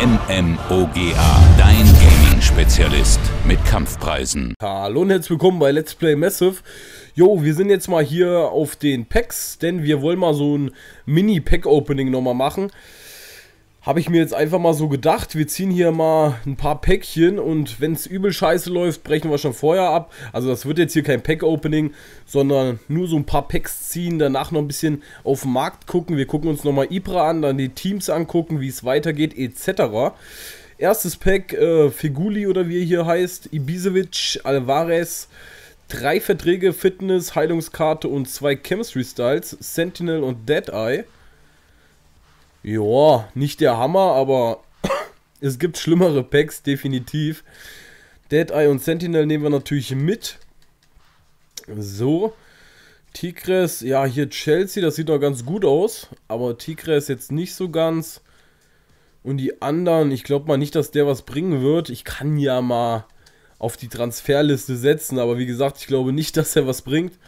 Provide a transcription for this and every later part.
MMOGA, dein Gaming-Spezialist mit Kampfpreisen. Hallo und herzlich willkommen bei Let's Play Massive. Jo, wir sind jetzt mal hier auf den Packs, denn wir wollen mal so ein Mini-Pack-Opening nochmal machen habe ich mir jetzt einfach mal so gedacht, wir ziehen hier mal ein paar Päckchen und wenn es übel scheiße läuft, brechen wir schon vorher ab. Also das wird jetzt hier kein Pack-Opening, sondern nur so ein paar Packs ziehen, danach noch ein bisschen auf den Markt gucken. Wir gucken uns nochmal Ibra an, dann die Teams angucken, wie es weitergeht etc. Erstes Pack, äh, Figuli oder wie er hier heißt, Ibisevic, Alvarez, drei Verträge, Fitness, Heilungskarte und zwei Chemistry Styles, Sentinel und Deadeye ja, nicht der Hammer, aber es gibt schlimmere Packs, definitiv. Dead Eye und Sentinel nehmen wir natürlich mit. So. Tigres, ja, hier Chelsea, das sieht doch ganz gut aus. Aber Tigres jetzt nicht so ganz. Und die anderen, ich glaube mal nicht, dass der was bringen wird. Ich kann ja mal auf die Transferliste setzen, aber wie gesagt, ich glaube nicht, dass er was bringt.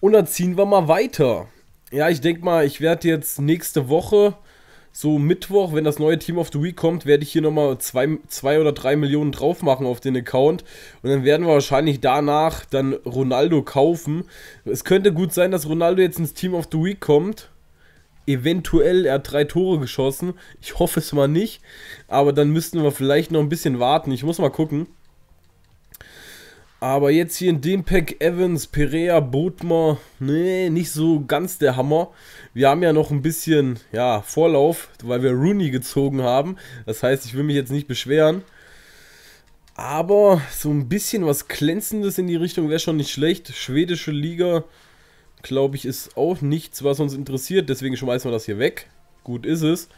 Und dann ziehen wir mal weiter. Ja, ich denke mal, ich werde jetzt nächste Woche, so Mittwoch, wenn das neue Team of the Week kommt, werde ich hier nochmal zwei, zwei oder drei Millionen drauf machen auf den Account. Und dann werden wir wahrscheinlich danach dann Ronaldo kaufen. Es könnte gut sein, dass Ronaldo jetzt ins Team of the Week kommt. Eventuell, er hat drei Tore geschossen. Ich hoffe es mal nicht. Aber dann müssten wir vielleicht noch ein bisschen warten. Ich muss mal gucken. Aber jetzt hier in dem Pack Evans, Perea, Bodmer, nee, nicht so ganz der Hammer. Wir haben ja noch ein bisschen ja, Vorlauf, weil wir Rooney gezogen haben. Das heißt, ich will mich jetzt nicht beschweren. Aber so ein bisschen was Glänzendes in die Richtung wäre schon nicht schlecht. Schwedische Liga, glaube ich, ist auch nichts, was uns interessiert. Deswegen schmeißen wir das hier weg. Gut ist es.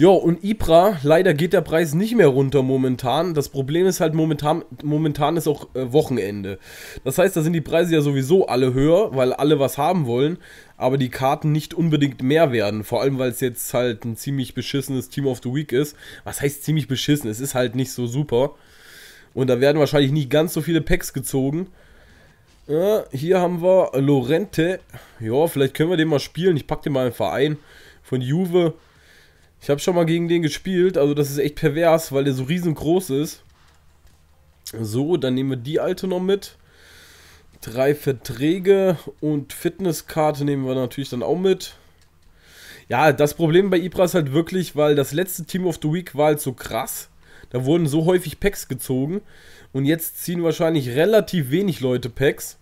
Ja, und Ibra, leider geht der Preis nicht mehr runter momentan. Das Problem ist halt momentan, momentan ist auch äh, Wochenende. Das heißt, da sind die Preise ja sowieso alle höher, weil alle was haben wollen, aber die Karten nicht unbedingt mehr werden. Vor allem, weil es jetzt halt ein ziemlich beschissenes Team of the Week ist. Was heißt ziemlich beschissen? Es ist halt nicht so super. Und da werden wahrscheinlich nicht ganz so viele Packs gezogen. Ja, hier haben wir Lorente. Ja, vielleicht können wir den mal spielen. Ich packe den mal im Verein von Juve. Ich habe schon mal gegen den gespielt, also das ist echt pervers, weil der so riesengroß ist. So, dann nehmen wir die alte noch mit. Drei Verträge und Fitnesskarte nehmen wir natürlich dann auch mit. Ja, das Problem bei Ibra ist halt wirklich, weil das letzte Team of the Week war halt so krass. Da wurden so häufig Packs gezogen. Und jetzt ziehen wahrscheinlich relativ wenig Leute Packs.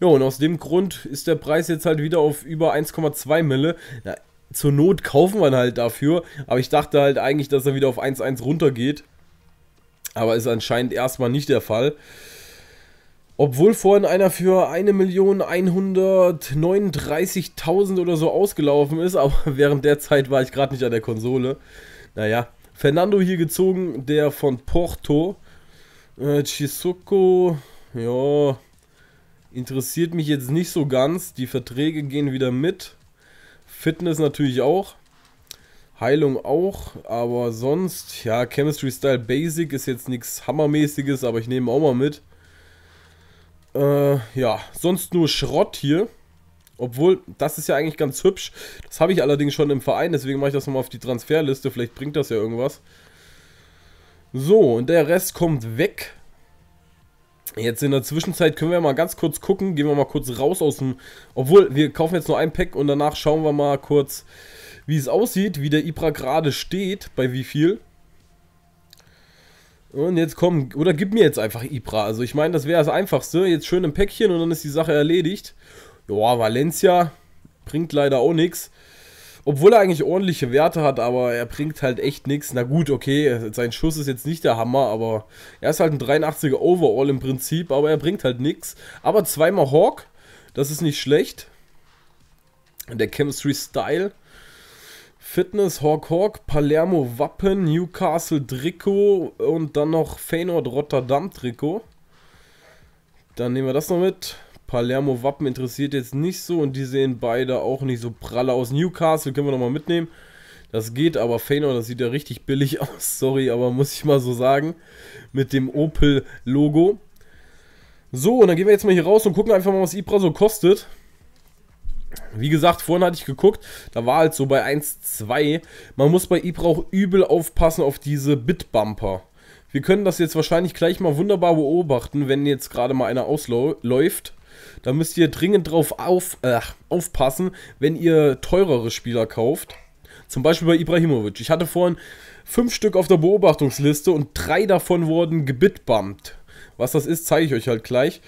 Ja, und aus dem Grund ist der Preis jetzt halt wieder auf über 1,2 Mille. Ja, zur Not kaufen wir ihn halt dafür. Aber ich dachte halt eigentlich, dass er wieder auf 1-1 runtergeht. Aber ist anscheinend erstmal nicht der Fall. Obwohl vorhin einer für 1.139.000 oder so ausgelaufen ist, aber während der Zeit war ich gerade nicht an der Konsole. Naja, Fernando hier gezogen, der von Porto. Äh, Chisoko, ja, interessiert mich jetzt nicht so ganz. Die Verträge gehen wieder mit. Fitness natürlich auch. Heilung auch, aber sonst, ja, Chemistry Style Basic ist jetzt nichts Hammermäßiges, aber ich nehme auch mal mit. Äh, ja, sonst nur Schrott hier. Obwohl, das ist ja eigentlich ganz hübsch. Das habe ich allerdings schon im Verein, deswegen mache ich das nochmal auf die Transferliste. Vielleicht bringt das ja irgendwas. So, und der Rest kommt weg. Jetzt in der Zwischenzeit können wir mal ganz kurz gucken. Gehen wir mal kurz raus aus dem. Obwohl, wir kaufen jetzt nur ein Pack und danach schauen wir mal kurz, wie es aussieht, wie der Ibra gerade steht, bei wie viel. Und jetzt komm, oder gib mir jetzt einfach Ibra. Also ich meine, das wäre das Einfachste. Jetzt schön im Päckchen und dann ist die Sache erledigt. Joa, Valencia bringt leider auch nichts obwohl er eigentlich ordentliche Werte hat, aber er bringt halt echt nichts. Na gut, okay, sein Schuss ist jetzt nicht der Hammer, aber er ist halt ein 83er Overall im Prinzip, aber er bringt halt nichts. Aber zweimal Hawk, das ist nicht schlecht. Der Chemistry Style. Fitness, Hawk Hawk, Palermo Wappen, Newcastle Trikot und dann noch Feyenoord Rotterdam Trikot. Dann nehmen wir das noch mit. Palermo Wappen interessiert jetzt nicht so und die sehen beide auch nicht so pralle aus. Newcastle können wir nochmal mitnehmen. Das geht, aber Feyenoord, das sieht ja richtig billig aus. Sorry, aber muss ich mal so sagen. Mit dem Opel-Logo. So, und dann gehen wir jetzt mal hier raus und gucken einfach mal, was Ibra so kostet. Wie gesagt, vorhin hatte ich geguckt, da war halt so bei 1,2. Man muss bei Ibra auch übel aufpassen auf diese Bitbumper. Wir können das jetzt wahrscheinlich gleich mal wunderbar beobachten, wenn jetzt gerade mal einer ausläuft. Da müsst ihr dringend drauf auf, äh, aufpassen, wenn ihr teurere Spieler kauft. Zum Beispiel bei Ibrahimovic. Ich hatte vorhin fünf Stück auf der Beobachtungsliste und drei davon wurden gebitbumpt. Was das ist, zeige ich euch halt gleich.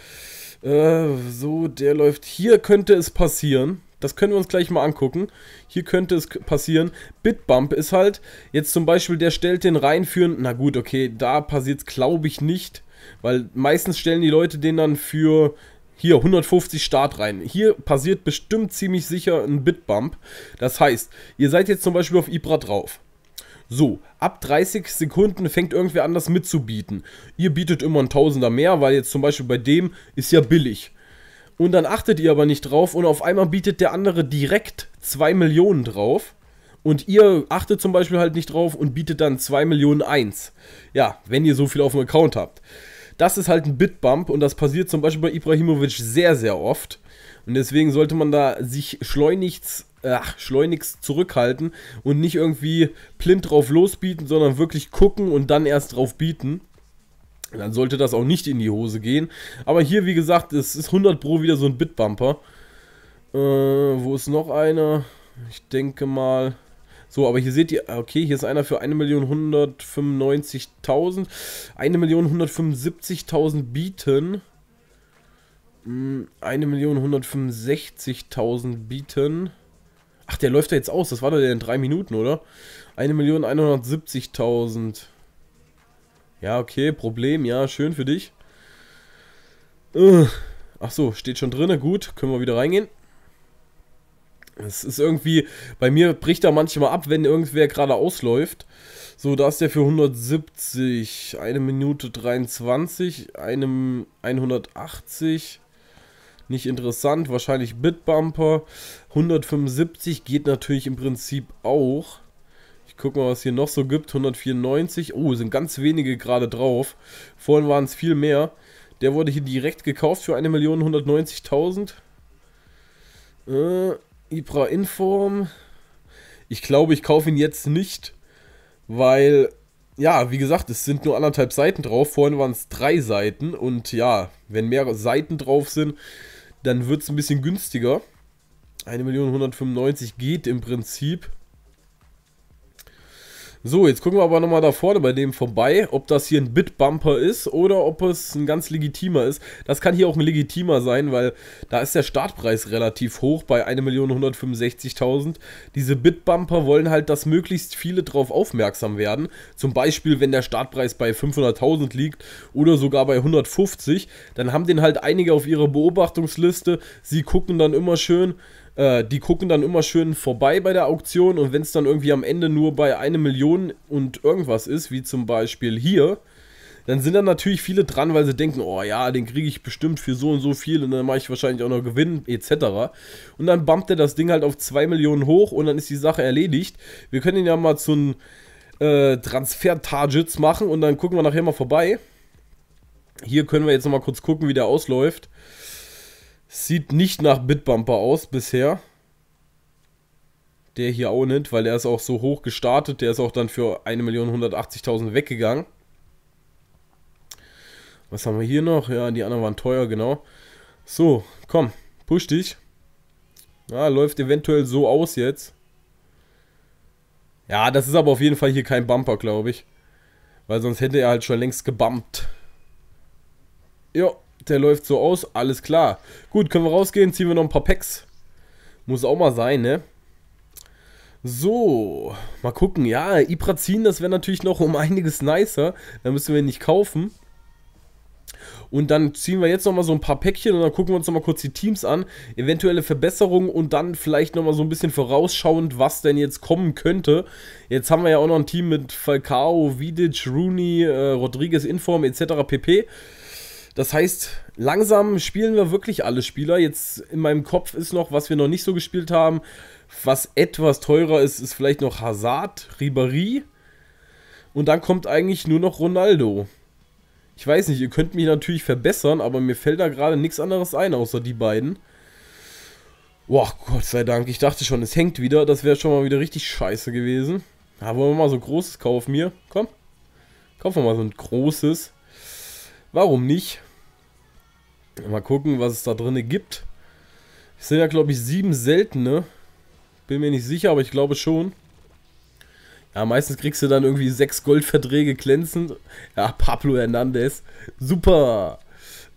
Äh, so, der läuft. Hier könnte es passieren. Das können wir uns gleich mal angucken. Hier könnte es passieren. Bitbump ist halt, jetzt zum Beispiel, der stellt den rein für, na gut, okay, da passiert es glaube ich nicht, weil meistens stellen die Leute den dann für hier 150 Start rein. Hier passiert bestimmt ziemlich sicher ein Bitbump. Das heißt, ihr seid jetzt zum Beispiel auf Ibra drauf. So, ab 30 Sekunden fängt irgendwer anders mitzubieten. Ihr bietet immer ein Tausender mehr, weil jetzt zum Beispiel bei dem ist ja billig. Und dann achtet ihr aber nicht drauf und auf einmal bietet der andere direkt 2 Millionen drauf. Und ihr achtet zum Beispiel halt nicht drauf und bietet dann 2 Millionen 1. Ja, wenn ihr so viel auf dem Account habt das ist halt ein Bitbump und das passiert zum Beispiel bei Ibrahimovic sehr, sehr oft. Und deswegen sollte man da sich schleunigst, äh, ach, schleunigst zurückhalten und nicht irgendwie blind drauf losbieten, sondern wirklich gucken und dann erst drauf bieten. Dann sollte das auch nicht in die Hose gehen. Aber hier, wie gesagt, es ist 100 Pro wieder so ein Bitbumper. Äh, wo ist noch einer? Ich denke mal, so, aber hier seht ihr, ah, okay, hier ist einer für 1.195.000. 1.175.000 bieten. 1.165.000 hm, bieten. Ach, der läuft da jetzt aus. Das war doch der in drei Minuten, oder? 1.170.000. Ja, okay, Problem. Ja, schön für dich. Ach so, steht schon drin. Gut, können wir wieder reingehen. Es ist irgendwie, bei mir bricht er manchmal ab, wenn irgendwer gerade ausläuft. So, da ist der für 170, eine Minute 23, einem 180. Nicht interessant, wahrscheinlich Bitbumper. 175 geht natürlich im Prinzip auch. Ich gucke mal, was hier noch so gibt. 194. Oh, sind ganz wenige gerade drauf. Vorhin waren es viel mehr. Der wurde hier direkt gekauft für 1.190.000. Äh, Ibra Inform. Ich glaube, ich kaufe ihn jetzt nicht, weil, ja, wie gesagt, es sind nur anderthalb Seiten drauf. Vorhin waren es drei Seiten und ja, wenn mehrere Seiten drauf sind, dann wird es ein bisschen günstiger. 1.195 geht im Prinzip. So, jetzt gucken wir aber nochmal da vorne bei dem vorbei, ob das hier ein Bitbumper ist oder ob es ein ganz legitimer ist. Das kann hier auch ein legitimer sein, weil da ist der Startpreis relativ hoch bei 1.165.000. Diese Bitbumper wollen halt, dass möglichst viele darauf aufmerksam werden. Zum Beispiel, wenn der Startpreis bei 500.000 liegt oder sogar bei 150, dann haben den halt einige auf ihrer Beobachtungsliste. Sie gucken dann immer schön äh, die gucken dann immer schön vorbei bei der Auktion und wenn es dann irgendwie am Ende nur bei eine Million und irgendwas ist, wie zum Beispiel hier, dann sind dann natürlich viele dran, weil sie denken, oh ja, den kriege ich bestimmt für so und so viel und dann mache ich wahrscheinlich auch noch Gewinn etc. Und dann bumpt er das Ding halt auf 2 Millionen hoch und dann ist die Sache erledigt. Wir können ihn ja mal zu einem äh, Transfer-Targets machen und dann gucken wir nachher mal vorbei. Hier können wir jetzt nochmal kurz gucken, wie der ausläuft. Sieht nicht nach Bitbumper aus bisher. Der hier auch nicht, weil der ist auch so hoch gestartet. Der ist auch dann für 1.180.000 weggegangen. Was haben wir hier noch? Ja, die anderen waren teuer, genau. So, komm, push dich. Ja, läuft eventuell so aus jetzt. Ja, das ist aber auf jeden Fall hier kein Bumper, glaube ich. Weil sonst hätte er halt schon längst gebumpt. Jo, der läuft so aus, alles klar. Gut, können wir rausgehen, ziehen wir noch ein paar Packs. Muss auch mal sein, ne? So, mal gucken. Ja, Ibrazin, das wäre natürlich noch um einiges nicer. Da müssen wir ihn nicht kaufen. Und dann ziehen wir jetzt nochmal so ein paar Päckchen und dann gucken wir uns nochmal kurz die Teams an. Eventuelle Verbesserungen und dann vielleicht nochmal so ein bisschen vorausschauend, was denn jetzt kommen könnte. Jetzt haben wir ja auch noch ein Team mit Falcao, Vidic, Rooney, äh, Rodriguez, Inform etc. pp. Das heißt, langsam spielen wir wirklich alle Spieler. Jetzt in meinem Kopf ist noch, was wir noch nicht so gespielt haben. Was etwas teurer ist, ist vielleicht noch Hazard, Ribéry. Und dann kommt eigentlich nur noch Ronaldo. Ich weiß nicht, ihr könnt mich natürlich verbessern, aber mir fällt da gerade nichts anderes ein, außer die beiden. Boah, Gott sei Dank, ich dachte schon, es hängt wieder. Das wäre schon mal wieder richtig scheiße gewesen. Ja, wollen wir mal so ein großes kaufen hier? Komm, kaufen wir mal so ein großes. Warum nicht? Mal gucken, was es da drin gibt. Es sind ja, glaube ich, sieben seltene. Bin mir nicht sicher, aber ich glaube schon. Ja, meistens kriegst du dann irgendwie sechs Goldverträge glänzend. Ja, Pablo Hernandez. Super.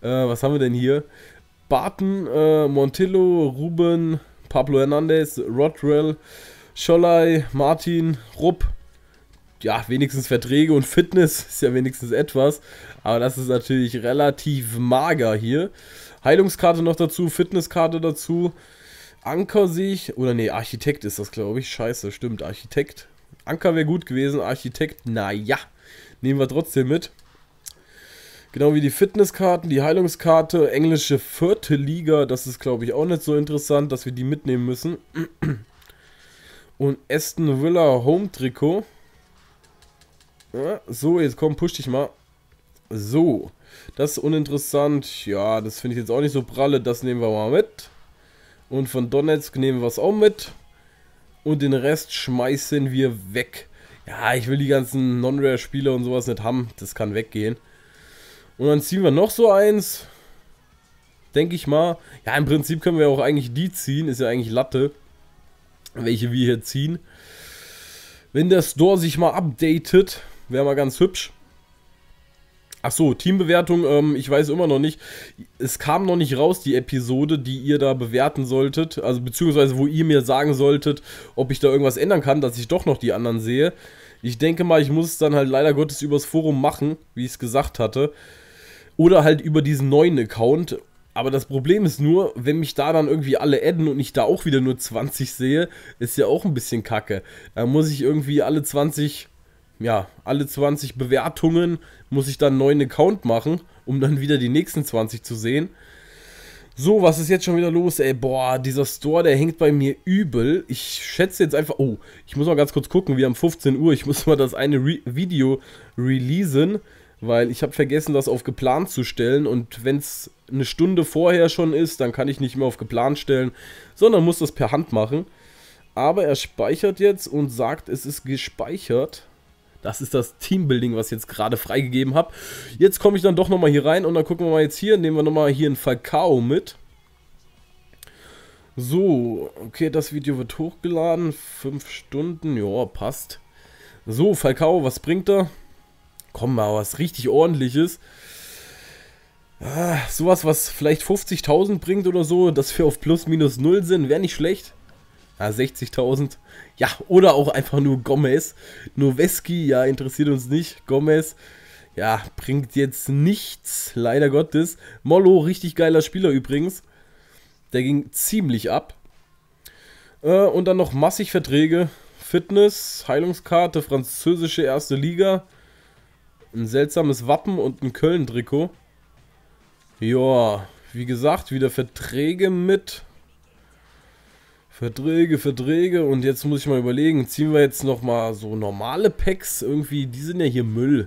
Äh, was haben wir denn hier? Barton, äh, Montillo, Ruben, Pablo Hernandez, Rodrell, Scholai, Martin, Rupp. Ja, wenigstens Verträge und Fitness ist ja wenigstens etwas. Aber das ist natürlich relativ mager hier. Heilungskarte noch dazu, Fitnesskarte dazu. Anker sehe ich, oder nee, Architekt ist das, glaube ich. Scheiße, stimmt, Architekt. Anker wäre gut gewesen, Architekt, naja. Nehmen wir trotzdem mit. Genau wie die Fitnesskarten, die Heilungskarte, englische vierte Liga, das ist, glaube ich, auch nicht so interessant, dass wir die mitnehmen müssen. Und Aston Villa Home Trikot. Ja, so, jetzt komm, push dich mal. So, das ist uninteressant. Ja, das finde ich jetzt auch nicht so pralle. Das nehmen wir mal mit. Und von Donetsk nehmen wir es auch mit. Und den Rest schmeißen wir weg. Ja, ich will die ganzen Non-Rare-Spieler und sowas nicht haben. Das kann weggehen. Und dann ziehen wir noch so eins. Denke ich mal. Ja, im Prinzip können wir auch eigentlich die ziehen. Ist ja eigentlich Latte. Welche wir hier ziehen. Wenn der Store sich mal updatet, wäre mal ganz hübsch. Ach so, Teambewertung, ähm, ich weiß immer noch nicht. Es kam noch nicht raus, die Episode, die ihr da bewerten solltet. Also, beziehungsweise, wo ihr mir sagen solltet, ob ich da irgendwas ändern kann, dass ich doch noch die anderen sehe. Ich denke mal, ich muss es dann halt leider Gottes übers Forum machen, wie ich es gesagt hatte. Oder halt über diesen neuen Account. Aber das Problem ist nur, wenn mich da dann irgendwie alle adden und ich da auch wieder nur 20 sehe, ist ja auch ein bisschen kacke. Da muss ich irgendwie alle 20 ja, alle 20 Bewertungen muss ich dann einen neuen Account machen, um dann wieder die nächsten 20 zu sehen. So, was ist jetzt schon wieder los? Ey, boah, dieser Store, der hängt bei mir übel. Ich schätze jetzt einfach. Oh, ich muss mal ganz kurz gucken. Wir haben 15 Uhr. Ich muss mal das eine Re Video releasen, weil ich habe vergessen, das auf geplant zu stellen. Und wenn es eine Stunde vorher schon ist, dann kann ich nicht mehr auf geplant stellen, sondern muss das per Hand machen. Aber er speichert jetzt und sagt, es ist gespeichert. Das ist das Teambuilding, was ich jetzt gerade freigegeben habe. Jetzt komme ich dann doch nochmal hier rein und dann gucken wir mal jetzt hier. Nehmen wir nochmal hier einen Falcao mit. So, okay, das Video wird hochgeladen. Fünf Stunden, ja, passt. So, Falcao, was bringt er? Komm mal, was richtig ordentliches. Ah, sowas, was vielleicht 50.000 bringt oder so, dass wir auf plus minus null sind, wäre nicht schlecht ja, 60.000. Ja, oder auch einfach nur Gomez. Noweski, ja, interessiert uns nicht. Gomez, ja, bringt jetzt nichts, leider Gottes. Mollo, richtig geiler Spieler übrigens. Der ging ziemlich ab. Äh, und dann noch massig Verträge. Fitness, Heilungskarte, französische erste Liga. Ein seltsames Wappen und ein Köln-Trikot. Ja, wie gesagt, wieder Verträge mit Verträge, Verträge und jetzt muss ich mal überlegen, ziehen wir jetzt nochmal so normale Packs irgendwie, die sind ja hier Müll.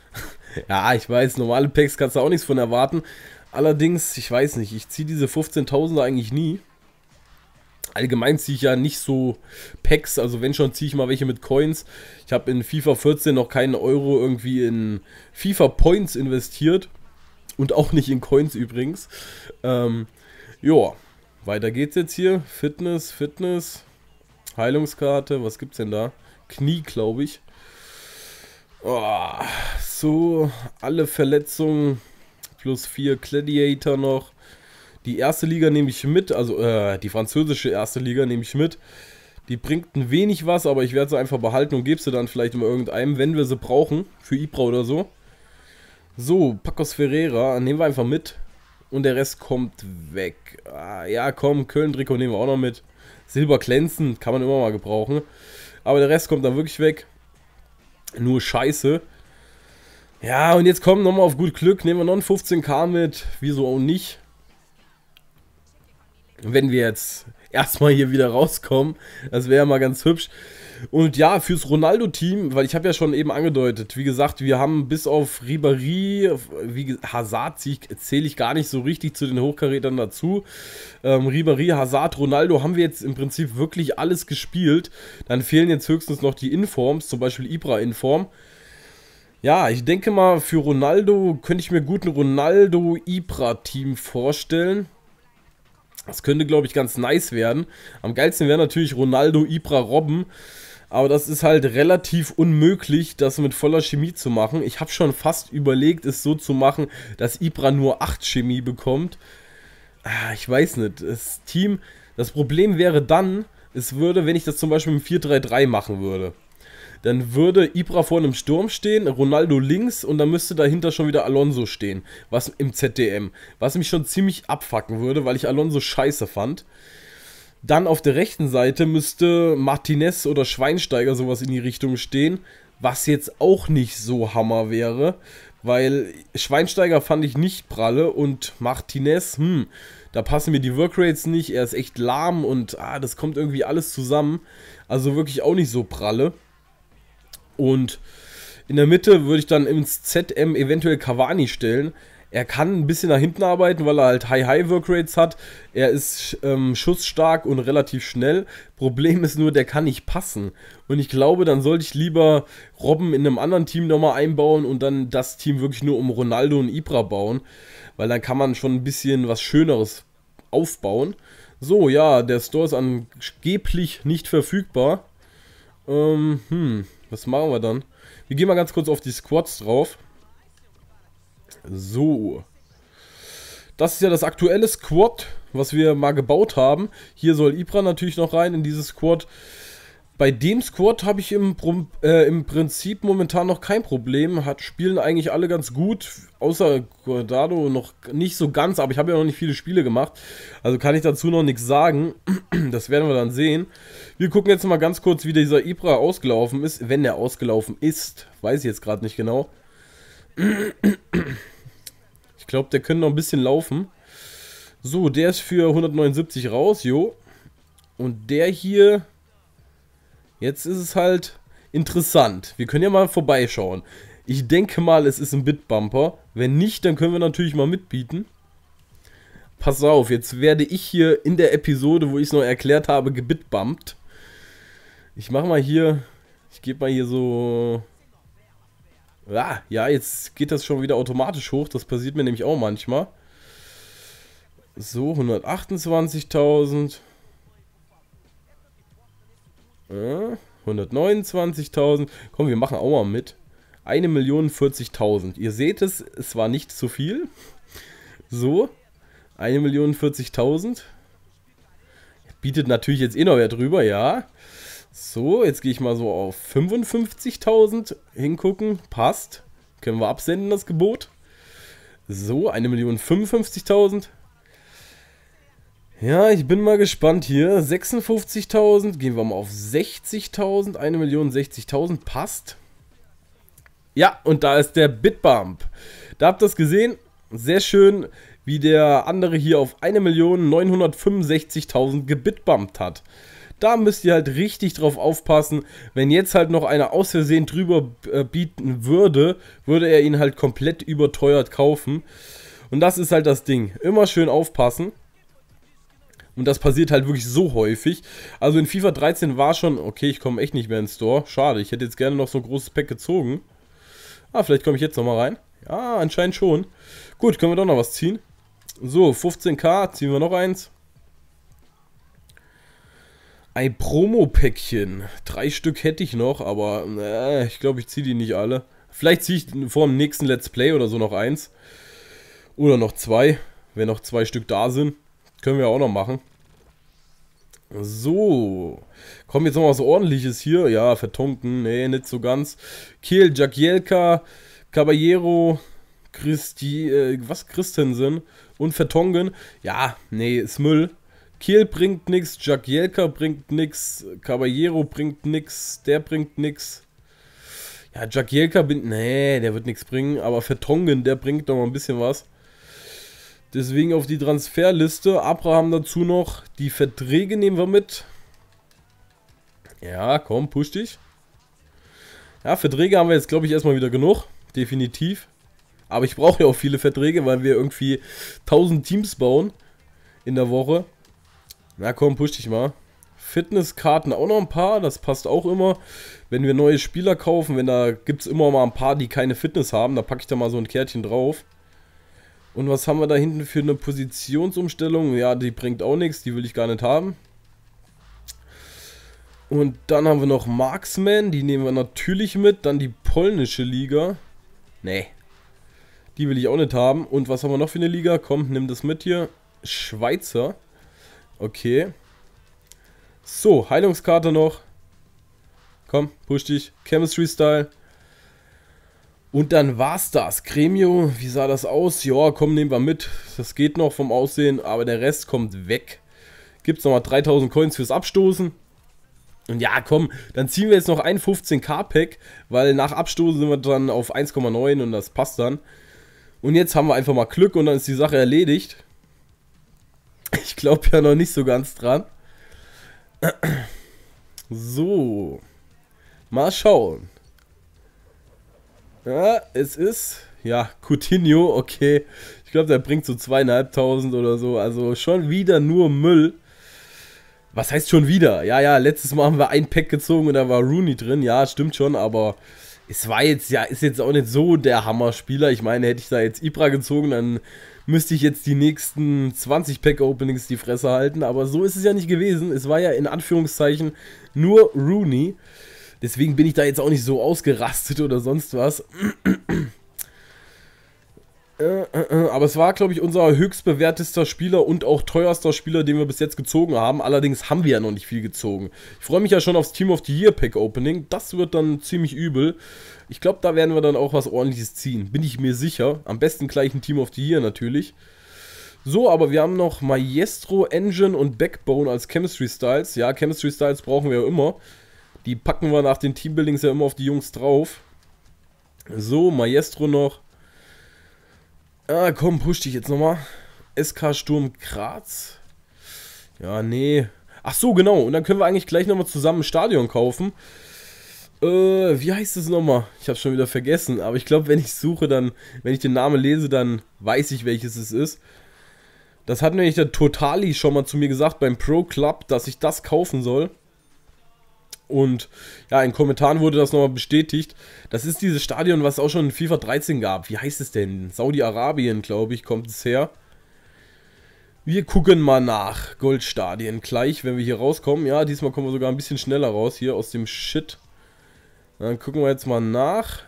ja, ich weiß, normale Packs kannst du auch nichts von erwarten. Allerdings, ich weiß nicht, ich ziehe diese 15.000er eigentlich nie. Allgemein ziehe ich ja nicht so Packs, also wenn schon ziehe ich mal welche mit Coins. Ich habe in FIFA 14 noch keinen Euro irgendwie in FIFA Points investiert und auch nicht in Coins übrigens. Ähm, ja, weiter geht's jetzt hier. Fitness, Fitness. Heilungskarte. Was gibt's denn da? Knie, glaube ich. Oh, so, alle Verletzungen. Plus 4 Gladiator noch. Die erste Liga nehme ich mit. Also, äh, die französische erste Liga nehme ich mit. Die bringt ein wenig was, aber ich werde sie einfach behalten und gebe sie dann vielleicht mal irgendeinem, wenn wir sie brauchen. Für Ibra oder so. So, Pacos Ferreira. Nehmen wir einfach mit. Und der Rest kommt weg. Ah, ja, komm, Köln-Trikot nehmen wir auch noch mit. Silber glänzen, kann man immer mal gebrauchen. Aber der Rest kommt dann wirklich weg. Nur Scheiße. Ja, und jetzt kommen nochmal auf gut Glück. Nehmen wir noch ein 15k mit. Wieso auch nicht? Wenn wir jetzt erstmal hier wieder rauskommen. Das wäre ja mal ganz hübsch. Und ja, fürs Ronaldo-Team, weil ich habe ja schon eben angedeutet, wie gesagt, wir haben bis auf Ribéry, wie Hazard zähle ich gar nicht so richtig zu den Hochkarätern dazu. Ähm, Ribéry, Hazard, Ronaldo haben wir jetzt im Prinzip wirklich alles gespielt. Dann fehlen jetzt höchstens noch die Informs, zum Beispiel Ibra-Inform. Ja, ich denke mal, für Ronaldo könnte ich mir gut ein Ronaldo-Ibra-Team vorstellen. Das könnte, glaube ich, ganz nice werden. Am geilsten wäre natürlich Ronaldo, Ibra, Robben. Aber das ist halt relativ unmöglich, das mit voller Chemie zu machen. Ich habe schon fast überlegt, es so zu machen, dass Ibra nur 8 Chemie bekommt. Ah, ich weiß nicht. Das Team, das Problem wäre dann, es würde, wenn ich das zum Beispiel im 4-3-3 machen würde dann würde Ibra vor einem Sturm stehen, Ronaldo links und dann müsste dahinter schon wieder Alonso stehen, was im ZDM, was mich schon ziemlich abfacken würde, weil ich Alonso scheiße fand. Dann auf der rechten Seite müsste Martinez oder Schweinsteiger sowas in die Richtung stehen, was jetzt auch nicht so Hammer wäre, weil Schweinsteiger fand ich nicht pralle und Martinez, hm, da passen mir die Workrates nicht, er ist echt lahm und ah, das kommt irgendwie alles zusammen. Also wirklich auch nicht so pralle. Und in der Mitte würde ich dann ins ZM eventuell Cavani stellen. Er kann ein bisschen nach hinten arbeiten, weil er halt High-High-Workrates hat. Er ist ähm, schussstark und relativ schnell. Problem ist nur, der kann nicht passen. Und ich glaube, dann sollte ich lieber Robben in einem anderen Team nochmal einbauen und dann das Team wirklich nur um Ronaldo und Ibra bauen. Weil dann kann man schon ein bisschen was Schöneres aufbauen. So, ja, der Store ist angeblich nicht verfügbar. Ähm, hm, was machen wir dann? Wir gehen mal ganz kurz auf die Squads drauf. So. Das ist ja das aktuelle Squad, was wir mal gebaut haben. Hier soll Ibra natürlich noch rein in dieses Squad bei dem Squad habe ich im, äh, im, Prinzip momentan noch kein Problem. Hat, spielen eigentlich alle ganz gut, außer Guardado noch nicht so ganz, aber ich habe ja noch nicht viele Spiele gemacht. Also kann ich dazu noch nichts sagen. Das werden wir dann sehen. Wir gucken jetzt mal ganz kurz, wie dieser Ibra ausgelaufen ist. Wenn er ausgelaufen ist, weiß ich jetzt gerade nicht genau. Ich glaube, der könnte noch ein bisschen laufen. So, der ist für 179 raus, jo. Und der hier Jetzt ist es halt interessant. Wir können ja mal vorbeischauen. Ich denke mal, es ist ein Bitbumper. Wenn nicht, dann können wir natürlich mal mitbieten. Pass auf, jetzt werde ich hier in der Episode, wo ich es noch erklärt habe, gebitbumpt. Ich mache mal hier, ich gebe mal hier so... Ah, ja, jetzt geht das schon wieder automatisch hoch. Das passiert mir nämlich auch manchmal. So, 128.000. 129.000. Komm, wir machen auch mal mit. 1.040.000. Ihr seht es, es war nicht zu viel. So, 1.040.000. Bietet natürlich jetzt eh noch wer drüber, ja. So, jetzt gehe ich mal so auf 55.000 hingucken. Passt. Können wir absenden, das Gebot. So, 1.055.000. Ja, ich bin mal gespannt hier. 56.000, gehen wir mal auf 60.000. 1.060.000 passt. Ja, und da ist der Bitbump. Da habt ihr es gesehen. Sehr schön, wie der andere hier auf 1.965.000 gebitbumpt hat. Da müsst ihr halt richtig drauf aufpassen. Wenn jetzt halt noch einer aus Versehen drüber äh, bieten würde, würde er ihn halt komplett überteuert kaufen. Und das ist halt das Ding. Immer schön aufpassen. Und das passiert halt wirklich so häufig. Also in FIFA 13 war schon, okay, ich komme echt nicht mehr ins Store. Schade, ich hätte jetzt gerne noch so ein großes Pack gezogen. Ah, vielleicht komme ich jetzt nochmal rein. Ja, anscheinend schon. Gut, können wir doch noch was ziehen. So, 15k, ziehen wir noch eins. Ein Promo-Päckchen. Drei Stück hätte ich noch, aber äh, ich glaube, ich ziehe die nicht alle. Vielleicht ziehe ich vor dem nächsten Let's Play oder so noch eins. Oder noch zwei, wenn noch zwei Stück da sind. Können wir auch noch machen. So. Kommen jetzt noch was ordentliches hier. Ja, vertunken. Nee, nicht so ganz. Kiel, Jagielka, Caballero, Christi, äh, was? Christensen und Vertongen. Ja, nee, ist Müll. Kiel bringt nix, Jagielka bringt nix, Caballero bringt nix, der bringt nix. Ja, Jagielka bin. Nee, der wird nichts bringen, aber Vertongen, der bringt doch mal ein bisschen was. Deswegen auf die Transferliste. Abraham dazu noch. Die Verträge nehmen wir mit. Ja, komm, push dich. Ja, Verträge haben wir jetzt, glaube ich, erstmal wieder genug. Definitiv. Aber ich brauche ja auch viele Verträge, weil wir irgendwie 1000 Teams bauen in der Woche. Na komm, push dich mal. Fitnesskarten auch noch ein paar, das passt auch immer. Wenn wir neue Spieler kaufen, wenn da gibt es immer mal ein paar, die keine Fitness haben, da packe ich da mal so ein Kärtchen drauf. Und was haben wir da hinten für eine Positionsumstellung? Ja, die bringt auch nichts, die will ich gar nicht haben. Und dann haben wir noch Marksman, die nehmen wir natürlich mit. Dann die polnische Liga. Nee, die will ich auch nicht haben. Und was haben wir noch für eine Liga? Komm, nimm das mit hier. Schweizer. Okay. So, Heilungskarte noch. Komm, push dich. Chemistry Style. Und dann war's das. Gremio, wie sah das aus? Ja, komm, nehmen wir mit. Das geht noch vom Aussehen, aber der Rest kommt weg. Gibt's nochmal 3000 Coins fürs Abstoßen. Und ja, komm, dann ziehen wir jetzt noch ein 15k-Pack, weil nach Abstoßen sind wir dann auf 1,9 und das passt dann. Und jetzt haben wir einfach mal Glück und dann ist die Sache erledigt. Ich glaube ja noch nicht so ganz dran. So. Mal schauen. Ja, es ist, ja, Coutinho, okay. Ich glaube, der bringt so zweieinhalbtausend oder so. Also schon wieder nur Müll. Was heißt schon wieder? Ja, ja, letztes Mal haben wir ein Pack gezogen und da war Rooney drin. Ja, stimmt schon, aber es war jetzt, ja, ist jetzt auch nicht so der Hammer-Spieler. Ich meine, hätte ich da jetzt Ibra gezogen, dann müsste ich jetzt die nächsten 20 Pack-Openings die Fresse halten. Aber so ist es ja nicht gewesen. Es war ja in Anführungszeichen nur Rooney. Deswegen bin ich da jetzt auch nicht so ausgerastet oder sonst was. Äh, äh, äh, aber es war, glaube ich, unser höchstbewertester Spieler und auch teuerster Spieler, den wir bis jetzt gezogen haben. Allerdings haben wir ja noch nicht viel gezogen. Ich freue mich ja schon aufs Team of the Year Pack Opening. Das wird dann ziemlich übel. Ich glaube, da werden wir dann auch was ordentliches ziehen. Bin ich mir sicher. Am besten gleich ein Team of the Year natürlich. So, aber wir haben noch Maestro, Engine und Backbone als Chemistry Styles. Ja, Chemistry Styles brauchen wir ja immer. Die packen wir nach den Teambuildings ja immer auf die Jungs drauf. So, Maestro noch. Ah, komm, push dich jetzt nochmal. SK Sturm Graz. Ja, nee. Ach so, genau. Und dann können wir eigentlich gleich nochmal zusammen ein Stadion kaufen. Äh, wie heißt es nochmal? Ich hab's schon wieder vergessen. Aber ich glaube, wenn ich suche, dann, wenn ich den Namen lese, dann weiß ich, welches es ist. Das hat nämlich der Totali schon mal zu mir gesagt beim Pro Club, dass ich das kaufen soll. Und ja, in Kommentaren wurde das nochmal bestätigt. Das ist dieses Stadion, was es auch schon in FIFA 13 gab. Wie heißt es denn? Saudi-Arabien, glaube ich, kommt es her. Wir gucken mal nach. Goldstadien gleich, wenn wir hier rauskommen. Ja, diesmal kommen wir sogar ein bisschen schneller raus hier aus dem Shit. Dann gucken wir jetzt mal nach.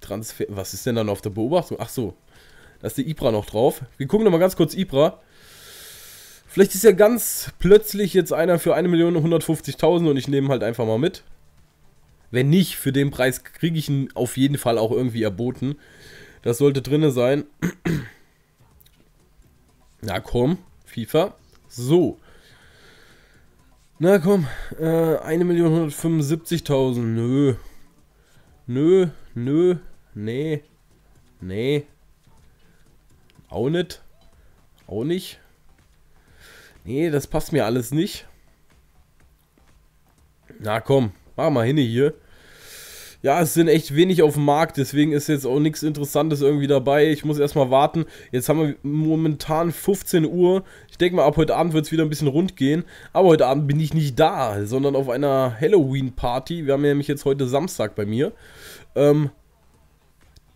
Transfer. Was ist denn dann auf der Beobachtung? Ach so. Da ist der Ibra noch drauf. Wir gucken nochmal ganz kurz Ibra. Vielleicht ist ja ganz plötzlich jetzt einer für 1.150.000 und ich nehme halt einfach mal mit. Wenn nicht, für den Preis kriege ich ihn auf jeden Fall auch irgendwie erboten. Das sollte drinne sein. Na komm, FIFA. So. Na komm, äh, 1.175.000. Nö. Nö, nö, nee. Nee. Auch nicht. Auch nicht. Nee, das passt mir alles nicht. Na komm, mach mal hin hier. Ja, es sind echt wenig auf dem Markt, deswegen ist jetzt auch nichts Interessantes irgendwie dabei. Ich muss erstmal warten. Jetzt haben wir momentan 15 Uhr. Ich denke mal, ab heute Abend wird es wieder ein bisschen rund gehen. Aber heute Abend bin ich nicht da, sondern auf einer Halloween-Party. Wir haben nämlich jetzt heute Samstag bei mir. Ähm,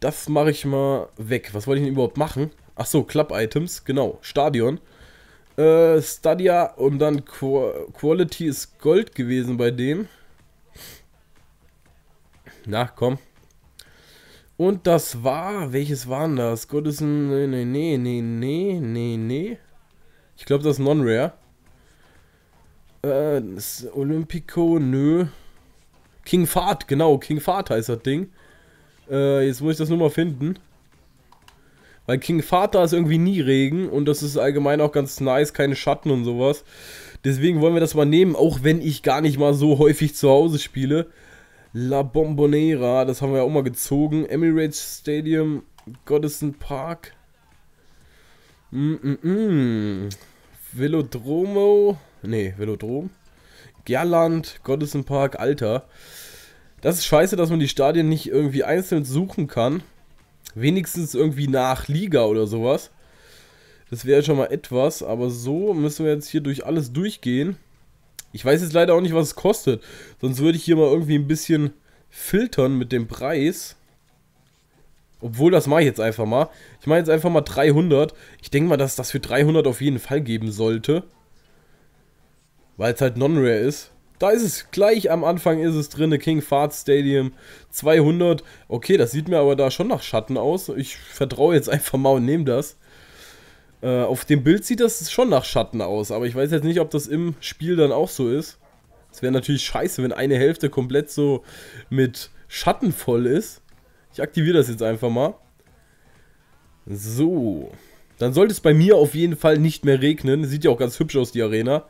das mache ich mal weg. Was wollte ich denn überhaupt machen? Achso, so, Club-Items, genau, Stadion. Äh, Stadia und dann Qu Quality ist Gold gewesen bei dem. Na, komm. Und das war, welches waren das? Goodison, nee, nee, nee, nee, nee, nee, nee. Ich glaube, das ist Non-Rare. Äh, Olympico, nö. King Fahrt, genau, King Fahrt heißt das Ding. Äh, jetzt muss ich das nur mal finden. Weil King Vater ist irgendwie nie Regen und das ist allgemein auch ganz nice, keine Schatten und sowas. Deswegen wollen wir das mal nehmen, auch wenn ich gar nicht mal so häufig zu Hause spiele. La Bombonera, das haben wir ja auch mal gezogen. Emirates Stadium, Goddison Park. Mm -mm -mm. Velodromo, nee, Velodrom. Gerland, Gottesen Park, Alter. Das ist scheiße, dass man die Stadien nicht irgendwie einzeln suchen kann. Wenigstens irgendwie nach Liga oder sowas. Das wäre schon mal etwas, aber so müssen wir jetzt hier durch alles durchgehen. Ich weiß jetzt leider auch nicht, was es kostet. Sonst würde ich hier mal irgendwie ein bisschen filtern mit dem Preis. Obwohl, das mache ich jetzt einfach mal. Ich mache jetzt einfach mal 300. Ich denke mal, dass das für 300 auf jeden Fall geben sollte. Weil es halt Non-Rare ist. Da ist es gleich am Anfang ist es drin, King Fart Stadium 200. Okay, das sieht mir aber da schon nach Schatten aus. Ich vertraue jetzt einfach mal und nehme das. Äh, auf dem Bild sieht das schon nach Schatten aus, aber ich weiß jetzt nicht, ob das im Spiel dann auch so ist. Es wäre natürlich scheiße, wenn eine Hälfte komplett so mit Schatten voll ist. Ich aktiviere das jetzt einfach mal. So. Dann sollte es bei mir auf jeden Fall nicht mehr regnen. Sieht ja auch ganz hübsch aus, die Arena.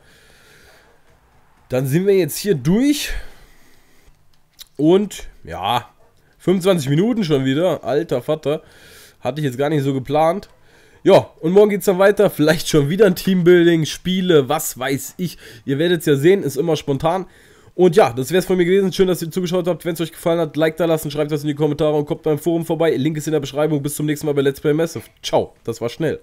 Dann sind wir jetzt hier durch. Und ja, 25 Minuten schon wieder. Alter Vater. Hatte ich jetzt gar nicht so geplant. Ja, und morgen geht es dann weiter. Vielleicht schon wieder ein Teambuilding, Spiele, was weiß ich. Ihr werdet es ja sehen, ist immer spontan. Und ja, das wäre es von mir gewesen. Schön, dass ihr zugeschaut habt. Wenn es euch gefallen hat, Like da lassen, schreibt das in die Kommentare und kommt beim Forum vorbei. Link ist in der Beschreibung. Bis zum nächsten Mal bei Let's Play Massive. Ciao, das war schnell.